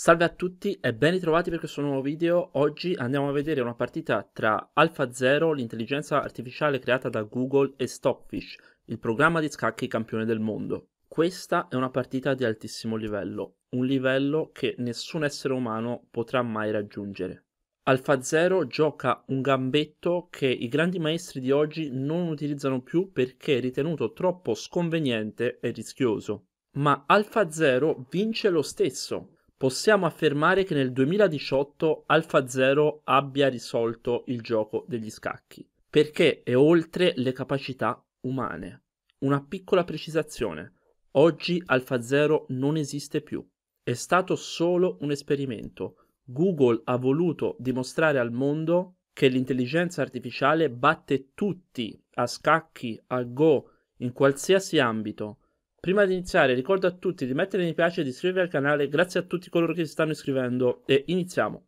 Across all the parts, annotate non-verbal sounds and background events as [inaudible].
Salve a tutti e ben ritrovati per questo nuovo video. Oggi andiamo a vedere una partita tra AlphaZero, l'intelligenza artificiale creata da Google, e Stopfish, il programma di scacchi campione del mondo. Questa è una partita di altissimo livello, un livello che nessun essere umano potrà mai raggiungere. AlphaZero gioca un gambetto che i grandi maestri di oggi non utilizzano più perché è ritenuto troppo sconveniente e rischioso. Ma AlphaZero vince lo stesso possiamo affermare che nel 2018 AlphaZero abbia risolto il gioco degli scacchi, perché è oltre le capacità umane. Una piccola precisazione, oggi AlphaZero non esiste più, è stato solo un esperimento. Google ha voluto dimostrare al mondo che l'intelligenza artificiale batte tutti a scacchi, a go, in qualsiasi ambito, Prima di iniziare ricordo a tutti di mettere mi piace e di iscrivervi al canale, grazie a tutti coloro che si stanno iscrivendo e iniziamo!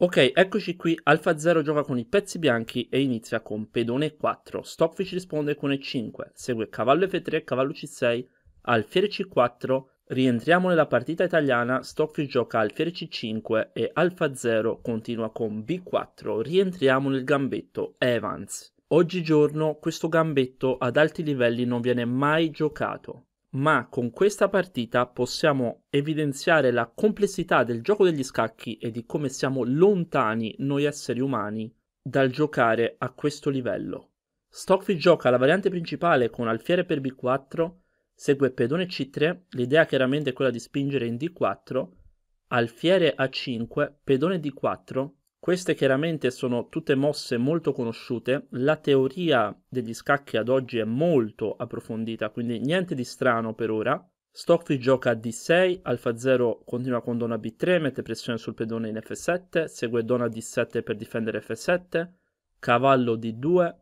Ok, eccoci qui, Alfa 0 gioca con i pezzi bianchi e inizia con pedone 4, Stockfish risponde con E5, segue cavallo F3, cavallo C6, alfiere C4, Rientriamo nella partita italiana, Stoffi gioca alfiere C5 e Alfa 0 continua con B4, rientriamo nel gambetto Evans. Oggigiorno questo gambetto ad alti livelli non viene mai giocato, ma con questa partita possiamo evidenziare la complessità del gioco degli scacchi e di come siamo lontani noi esseri umani dal giocare a questo livello. Stockfish gioca la variante principale con alfiere per B4, Segue pedone C3, l'idea chiaramente è quella di spingere in D4, alfiere A5, pedone D4. Queste chiaramente sono tutte mosse molto conosciute, la teoria degli scacchi ad oggi è molto approfondita, quindi niente di strano per ora. Stockfish gioca a D6, Alfa 0 continua con Donna B3, mette pressione sul pedone in F7, segue Donna D7 per difendere F7, cavallo D2,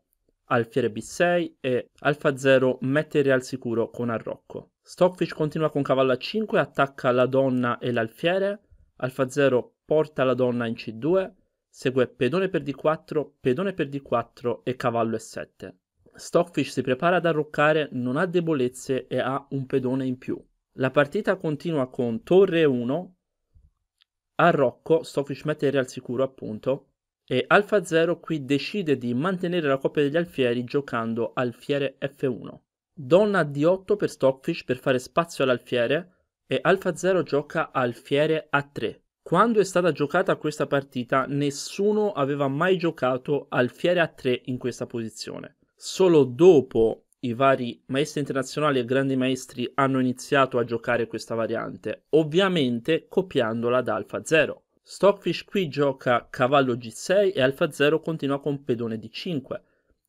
Alfiere B6 e Alfa 0 mette il re al sicuro con Arrocco. Stockfish continua con cavallo A5, attacca la donna e l'alfiere, Alfa 0 porta la donna in C2, segue pedone per D4, pedone per D4 e cavallo E7. Stockfish si prepara ad arroccare, non ha debolezze e ha un pedone in più. La partita continua con torre 1, arrocco, Stockfish mette il re al sicuro appunto, e Alfa Zero qui decide di mantenere la coppia degli alfieri giocando alfiere F1. Donna D8 per Stockfish per fare spazio all'alfiere e Alfa Zero gioca alfiere A3. Quando è stata giocata questa partita nessuno aveva mai giocato alfiere A3 in questa posizione. Solo dopo i vari maestri internazionali e grandi maestri hanno iniziato a giocare questa variante, ovviamente copiandola da Alfa Zero. Stockfish qui gioca cavallo g6 e alfa 0 continua con pedone d5.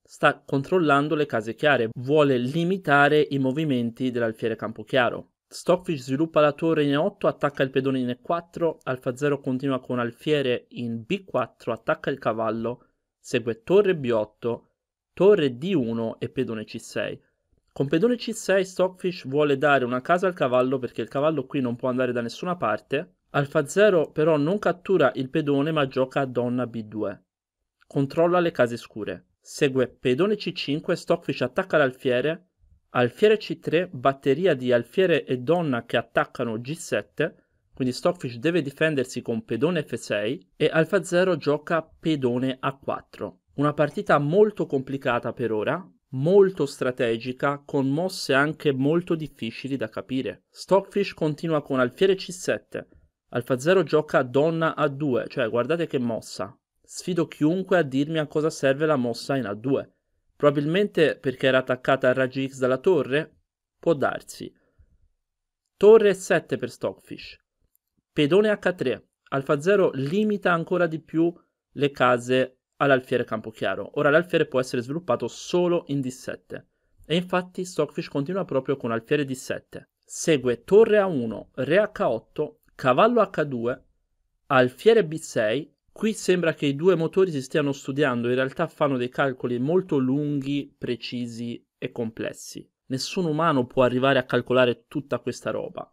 Sta controllando le case chiare, vuole limitare i movimenti dell'alfiere campochiaro. Stockfish sviluppa la torre in E8, attacca il pedone in E4, alfa 0 continua con alfiere in B4, attacca il cavallo, segue torre B8, torre D1 e pedone C6. Con pedone C6 Stockfish vuole dare una casa al cavallo perché il cavallo qui non può andare da nessuna parte, Alfa 0 però non cattura il pedone ma gioca a donna b2. Controlla le case scure. Segue pedone c5, Stockfish attacca l'alfiere, alfiere c3, batteria di alfiere e donna che attaccano g7, quindi Stockfish deve difendersi con pedone f6 e Alfa 0 gioca pedone a4. Una partita molto complicata per ora, molto strategica, con mosse anche molto difficili da capire. Stockfish continua con alfiere c7, Alfa 0 gioca donna A2, cioè guardate che mossa. Sfido chiunque a dirmi a cosa serve la mossa in A2. Probabilmente perché era attaccata a raggi X dalla torre? Può darsi. Torre 7 per Stockfish. Pedone H3. Alfa 0 limita ancora di più le case all'alfiere Campochiaro. Ora l'alfiere può essere sviluppato solo in D7. E infatti Stockfish continua proprio con alfiere D7. Segue torre A1, re H8 Cavallo H2, Alfiere B6, qui sembra che i due motori si stiano studiando, in realtà fanno dei calcoli molto lunghi, precisi e complessi. Nessun umano può arrivare a calcolare tutta questa roba.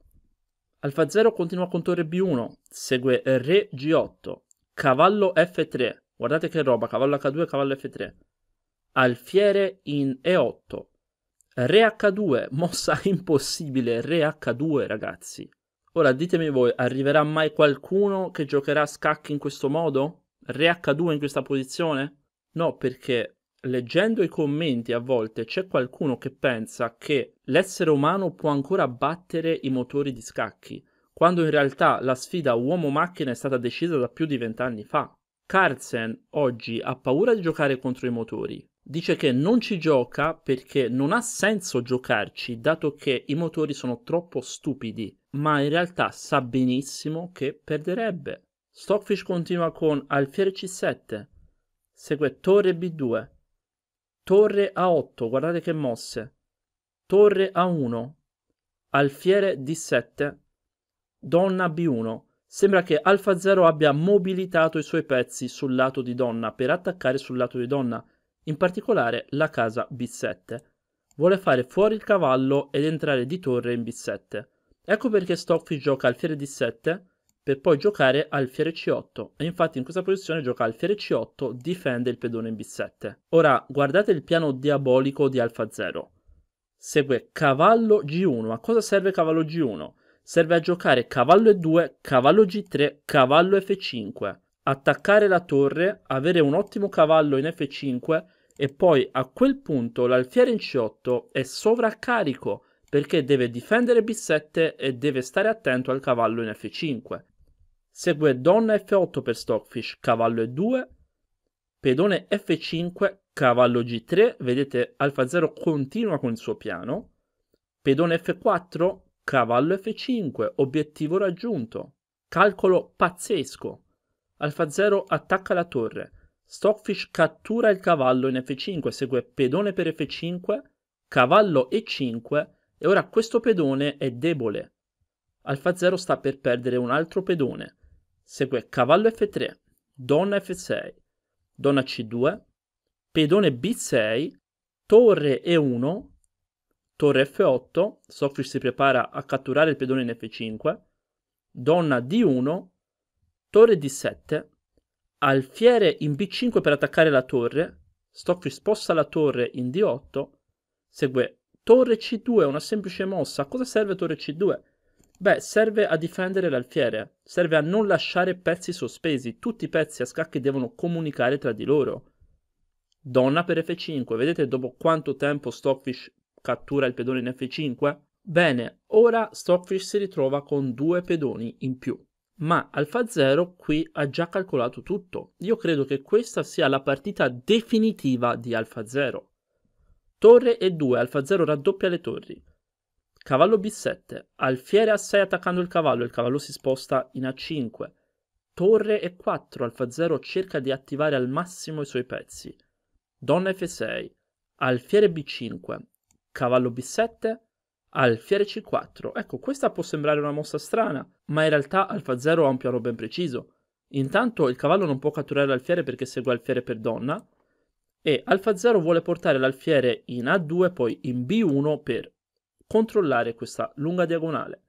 Alfa 0 continua con torre B1, segue Re G8, cavallo F3, guardate che roba, cavallo H2 cavallo F3. Alfiere in E8, Re H2, [laughs] mossa impossibile, Re H2 ragazzi. Ora ditemi voi, arriverà mai qualcuno che giocherà a scacchi in questo modo? Re H2 in questa posizione? No, perché leggendo i commenti a volte c'è qualcuno che pensa che l'essere umano può ancora battere i motori di scacchi, quando in realtà la sfida uomo-macchina è stata decisa da più di vent'anni fa. Carlsen oggi ha paura di giocare contro i motori. Dice che non ci gioca perché non ha senso giocarci, dato che i motori sono troppo stupidi ma in realtà sa benissimo che perderebbe. Stockfish continua con alfiere C7, segue torre B2, torre A8, guardate che mosse, torre A1, alfiere D7, donna B1. Sembra che Alfa 0 abbia mobilitato i suoi pezzi sul lato di donna per attaccare sul lato di donna, in particolare la casa B7. Vuole fare fuori il cavallo ed entrare di torre in B7. Ecco perché Stockfish gioca alfiere D7 per poi giocare alfiere C8 e infatti in questa posizione gioca alfiere C8, difende il pedone in B7. Ora guardate il piano diabolico di Alfa 0. Segue cavallo G1. A cosa serve cavallo G1? Serve a giocare cavallo E2, cavallo G3, cavallo F5, attaccare la torre, avere un ottimo cavallo in F5 e poi a quel punto l'alfiere in C8 è sovraccarico perché deve difendere B7 e deve stare attento al cavallo in F5. Segue donna F8 per Stockfish, cavallo E2, pedone F5, cavallo G3, vedete Alfa 0 continua con il suo piano, pedone F4, cavallo F5, obiettivo raggiunto, calcolo pazzesco. Alfa 0 attacca la torre, Stockfish cattura il cavallo in F5, segue pedone per F5, cavallo E5, e ora questo pedone è debole. Alfa0 sta per perdere un altro pedone. Segue cavallo F3, donna F6, donna C2, pedone B6, torre E1, torre F8, Sofri si prepara a catturare il pedone in F5, donna D1, torre D7, alfiere in B5 per attaccare la torre, Stoffi sposta la torre in D8, segue Torre C2 è una semplice mossa. A cosa serve Torre C2? Beh, serve a difendere l'alfiere, serve a non lasciare pezzi sospesi, tutti i pezzi a scacchi devono comunicare tra di loro. Donna per F5, vedete dopo quanto tempo Stockfish cattura il pedone in F5? Bene, ora Stockfish si ritrova con due pedoni in più. Ma Alfa 0 qui ha già calcolato tutto. Io credo che questa sia la partita definitiva di Alfa 0. Torre E2, alfa 0 raddoppia le torri. Cavallo B7, alfiere A6 attaccando il cavallo, il cavallo si sposta in A5. Torre E4, alfa 0 cerca di attivare al massimo i suoi pezzi. Donna F6, alfiere B5, cavallo B7, alfiere C4. Ecco, questa può sembrare una mossa strana, ma in realtà alfa 0 ha un piano ben preciso. Intanto il cavallo non può catturare l'alfiere perché segue alfiere per donna, e Alfa 0 vuole portare l'alfiere in A2 poi in B1 per controllare questa lunga diagonale.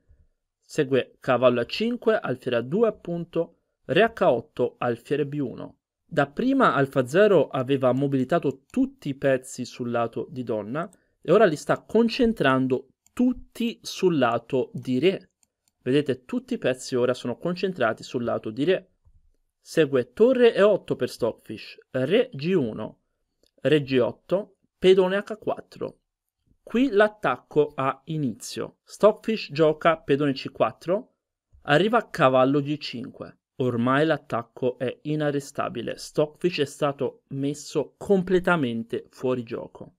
Segue cavallo A5, alfiere A2 appunto, re H8, alfiere B1. Da prima Alfa 0 aveva mobilitato tutti i pezzi sul lato di donna e ora li sta concentrando tutti sul lato di re. Vedete, tutti i pezzi ora sono concentrati sul lato di re. Segue torre E8 per Stockfish, re G1, Reggi 8, pedone H4. Qui l'attacco ha inizio. Stockfish gioca pedone C4, arriva cavallo G5. Ormai l'attacco è inarrestabile. Stockfish è stato messo completamente fuori gioco.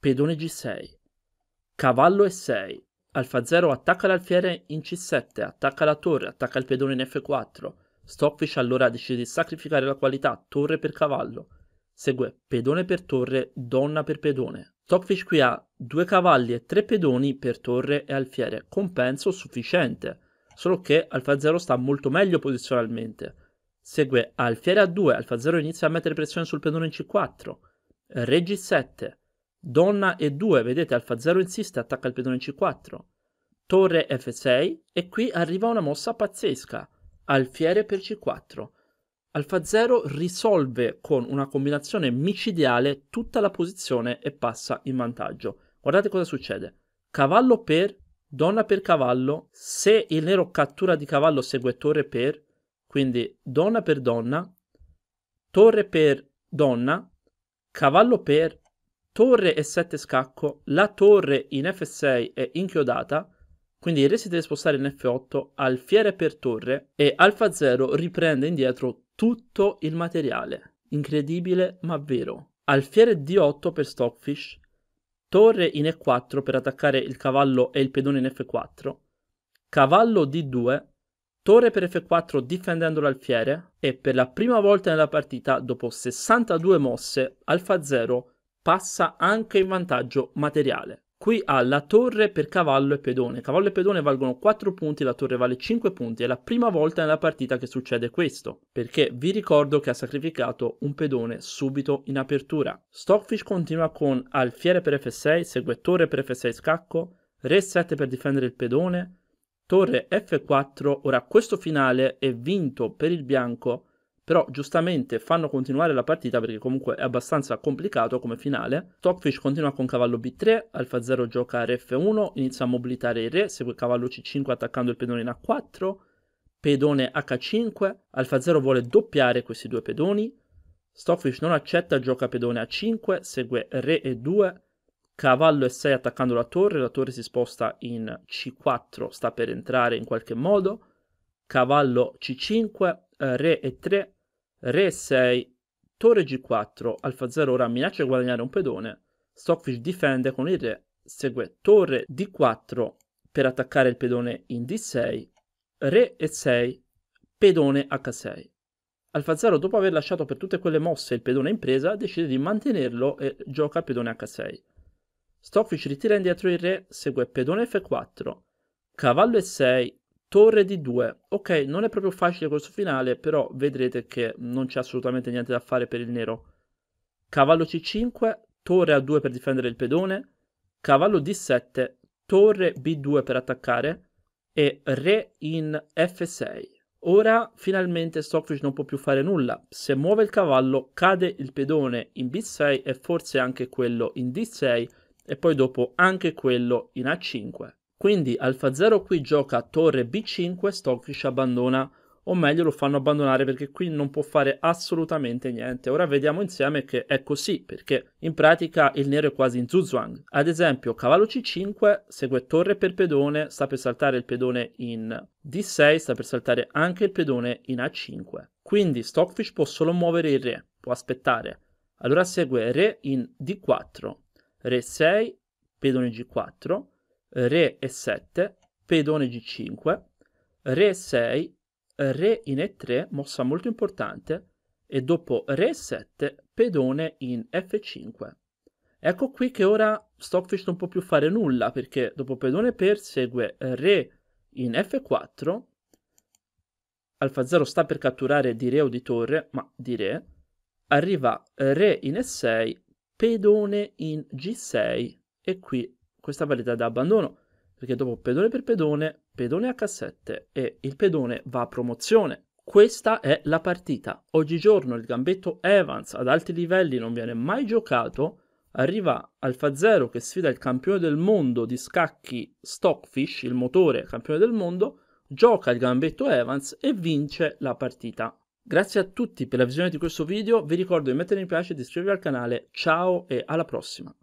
Pedone G6. Cavallo E6. Alfa 0 attacca l'alfiere in C7, attacca la torre, attacca il pedone in F4. Stockfish allora decide di sacrificare la qualità torre per cavallo. Segue pedone per torre, donna per pedone. Stockfish qui ha due cavalli e tre pedoni per torre e alfiere, compenso sufficiente, solo che Alfa 0 sta molto meglio posizionalmente. Segue alfiere a 2, Alfa 0 inizia a mettere pressione sul pedone in C4, re G7, donna e 2, vedete Alfa 0 insiste, e attacca il pedone in C4, torre F6 e qui arriva una mossa pazzesca, alfiere per C4. Alfa-Zero risolve con una combinazione micidiale tutta la posizione e passa in vantaggio. Guardate cosa succede. Cavallo per, donna per cavallo, se il nero cattura di cavallo segue torre per, quindi donna per donna, torre per donna, cavallo per, torre e 7 scacco, la torre in F6 è inchiodata, quindi il re si deve spostare in F8, alfiere per torre e alfa 0 riprende indietro tutto il materiale. Incredibile ma vero. Alfiere D8 per Stockfish, torre in E4 per attaccare il cavallo e il pedone in F4, cavallo D2, torre per F4 difendendo l'alfiere e per la prima volta nella partita, dopo 62 mosse, Alfa 0 passa anche in vantaggio materiale. Qui ha la torre per cavallo e pedone. Cavallo e pedone valgono 4 punti, la torre vale 5 punti. È la prima volta nella partita che succede questo, perché vi ricordo che ha sacrificato un pedone subito in apertura. Stockfish continua con alfiere per F6, segue torre per F6 scacco, re 7 per difendere il pedone, torre F4. Ora questo finale è vinto per il bianco però giustamente fanno continuare la partita perché comunque è abbastanza complicato come finale. Stockfish continua con cavallo b3, alfa 0 gioca re f1, inizia a mobilitare il re, segue cavallo c5 attaccando il pedone in a4, pedone h5, alfa 0 vuole doppiare questi due pedoni, Stockfish non accetta, gioca pedone a5, segue re e2, cavallo e6 attaccando la torre, la torre si sposta in c4, sta per entrare in qualche modo, cavallo c5, eh, re e3, Re 6, Torre G4, Alfa 0 ora minaccia di guadagnare un pedone. Stockfish difende con il Re, segue Torre D4 per attaccare il pedone in D6, Re E6, pedone H6. alfa Alfazaro, dopo aver lasciato per tutte quelle mosse il pedone in presa, decide di mantenerlo e gioca il pedone H6. Stockfish ritira indietro il re, segue pedone F4, cavallo E6, Torre di 2 Ok, non è proprio facile questo finale, però vedrete che non c'è assolutamente niente da fare per il nero. Cavallo C5, torre A2 per difendere il pedone, cavallo D7, torre B2 per attaccare e re in F6. Ora finalmente Stockfish non può più fare nulla. Se muove il cavallo cade il pedone in B6 e forse anche quello in D6 e poi dopo anche quello in A5. Quindi Alfa-Zero qui gioca torre B5, Stokic abbandona, o meglio lo fanno abbandonare perché qui non può fare assolutamente niente. Ora vediamo insieme che è così, perché in pratica il nero è quasi in zuzwang. Ad esempio cavallo C5 segue torre per pedone, sta per saltare il pedone in D6, sta per saltare anche il pedone in A5. Quindi Stockfish può solo muovere il re, può aspettare. Allora segue re in D4, re 6, pedone G4, re e7, pedone g5, re e6, re in e3, mossa molto importante, e dopo re e7, pedone in f5. Ecco qui che ora Stockfish non può più fare nulla, perché dopo pedone per segue re in f4, alfa 0 sta per catturare di re o di torre, ma di re, arriva re in e6, pedone in g6, e qui questa varietà da abbandono, perché dopo pedone per pedone, pedone a cassette e il pedone va a promozione. Questa è la partita. Oggigiorno il gambetto Evans ad alti livelli non viene mai giocato, arriva Alfa Zero che sfida il campione del mondo di scacchi Stockfish, il motore campione del mondo, gioca il gambetto Evans e vince la partita. Grazie a tutti per la visione di questo video, vi ricordo di mettere mi piace e di iscrivervi al canale, ciao e alla prossima!